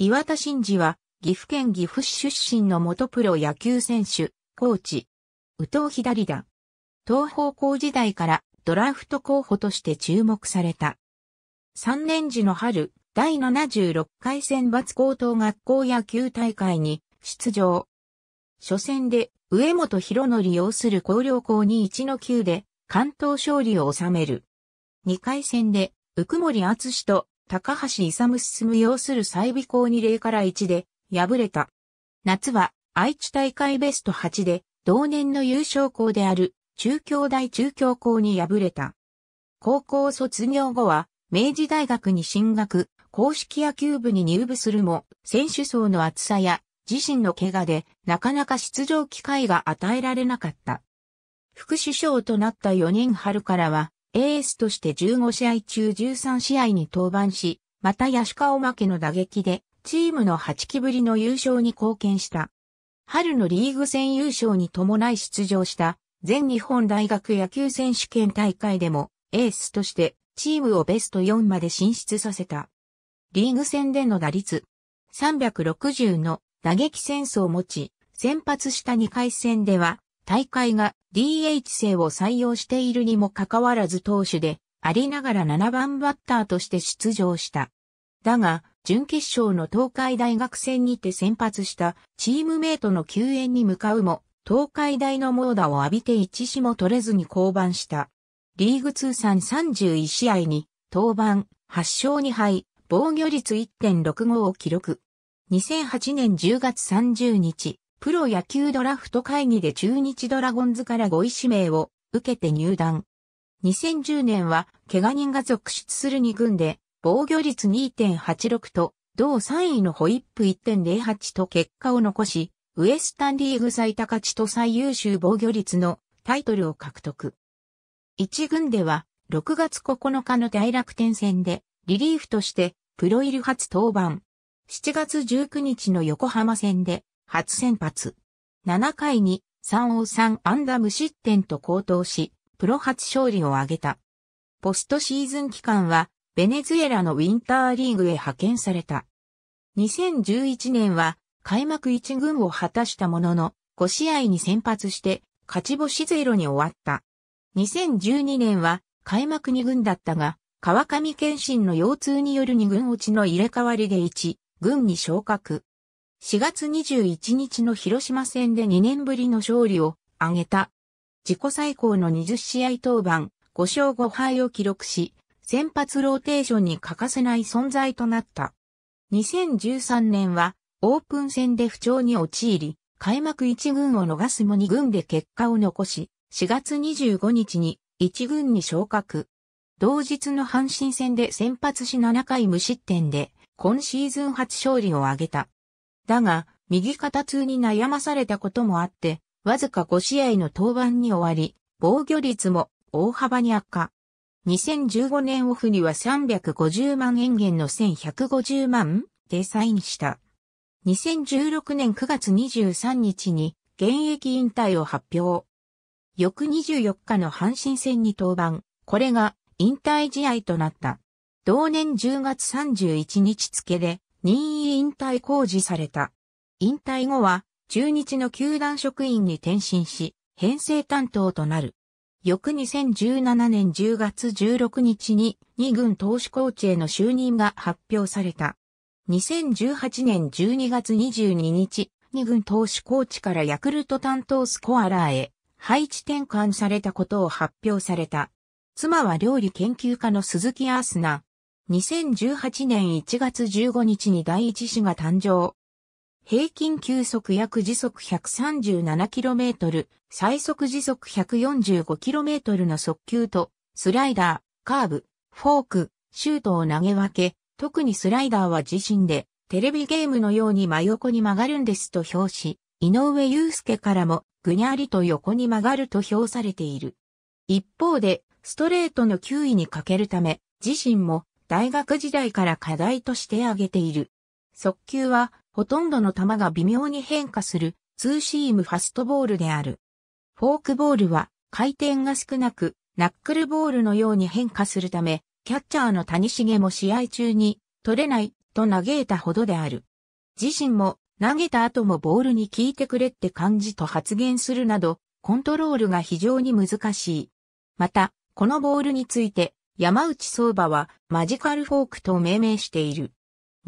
岩田真嗣は、岐阜県岐阜市出身の元プロ野球選手、コーチ。宇藤左だ。東方校時代からドラフト候補として注目された。3年時の春、第76回選抜高等学校野球大会に出場。初戦で上本博則擁する高陵校に1の9で関東勝利を収める。2回戦で、福森厚と高橋勇進要する再微校に0から1で敗れた。夏は愛知大会ベスト8で同年の優勝校である中京大中京校に敗れた。高校卒業後は明治大学に進学、公式野球部に入部するも選手層の厚さや自身の怪我でなかなか出場機会が与えられなかった。副首相となった4年春からはエースとして15試合中13試合に登板し、またヤシカオマケの打撃で、チームの8期ぶりの優勝に貢献した。春のリーグ戦優勝に伴い出場した全日本大学野球選手権大会でもエースとしてチームをベスト4まで進出させた。リーグ戦での打率360の打撃センスを持ち、先発した2回戦では大会が DH 制を採用しているにもかかわらず投手でありながら7番バッターとして出場した。だが、準決勝の東海大学戦にて先発したチームメイトの救援に向かうも、東海大の猛打を浴びて一死も取れずに降板した。リーグ通算31試合に、登板、8勝2敗、防御率1.65を記録。2008年10月30日、プロ野球ドラフト会議で中日ドラゴンズから5位指名を受けて入団。2010年は怪我人が続出する2軍で防御率2.86と同3位のホイップ1.08と結果を残し、ウエスタンリーグ最高値と最優秀防御率のタイトルを獲得。1軍では6月9日の大楽天戦でリリーフとしてプロ入り初登板。7月19日の横浜戦で初先発。7回に3を3安打無失点と高騰し、プロ初勝利を挙げた。ポストシーズン期間は、ベネズエラのウィンターリーグへ派遣された。2011年は、開幕1軍を果たしたものの、5試合に先発して、勝ち星ゼロに終わった。2012年は、開幕2軍だったが、川上健信の腰痛による2軍落ちの入れ替わりで1、軍に昇格。4月21日の広島戦で2年ぶりの勝利を挙げた。自己最高の20試合登板、5勝5敗を記録し、先発ローテーションに欠かせない存在となった。2013年はオープン戦で不調に陥り、開幕1軍を逃すも2軍で結果を残し、4月25日に1軍に昇格。同日の阪神戦で先発し7回無失点で、今シーズン初勝利を挙げた。だが、右肩痛に悩まされたこともあって、わずか5試合の登板に終わり、防御率も大幅に悪化。2015年オフには350万円減の1150万でサインした。2016年9月23日に現役引退を発表。翌24日の阪神戦に登板、これが引退試合となった。同年10月31日付で任意引退公示された。引退後は、中日の球団職員に転身し、編成担当となる。翌2017年10月16日に2軍投手コーチへの就任が発表された。2018年12月22日、2軍投手コーチからヤクルト担当スコアラーへ配置転換されたことを発表された。妻は料理研究家の鈴木アースナ、2018年1月15日に第一子が誕生。平均球速約時速 137km、最速時速 145km の速球と、スライダー、カーブ、フォーク、シュートを投げ分け、特にスライダーは自身で、テレビゲームのように真横に曲がるんですと表し、井上祐介からも、ぐにゃりと横に曲がると評されている。一方で、ストレートの球威にかけるため、自身も大学時代から課題として挙げている。速球は、ほとんどの球が微妙に変化する、ツーシームファストボールである。フォークボールは、回転が少なく、ナックルボールのように変化するため、キャッチャーの谷繁も試合中に、取れない、と嘆いたほどである。自身も、投げた後もボールに効いてくれって感じと発言するなど、コントロールが非常に難しい。また、このボールについて、山内相場はマジカルフォークと命名している。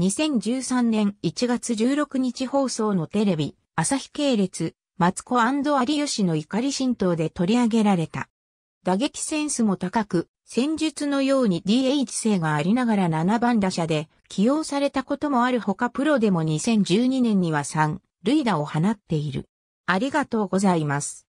2013年1月16日放送のテレビ、朝日系列、マツコ有吉の怒り浸透で取り上げられた。打撃センスも高く、戦術のように DH 性がありながら7番打者で起用されたこともあるほかプロでも2012年には3、塁打を放っている。ありがとうございます。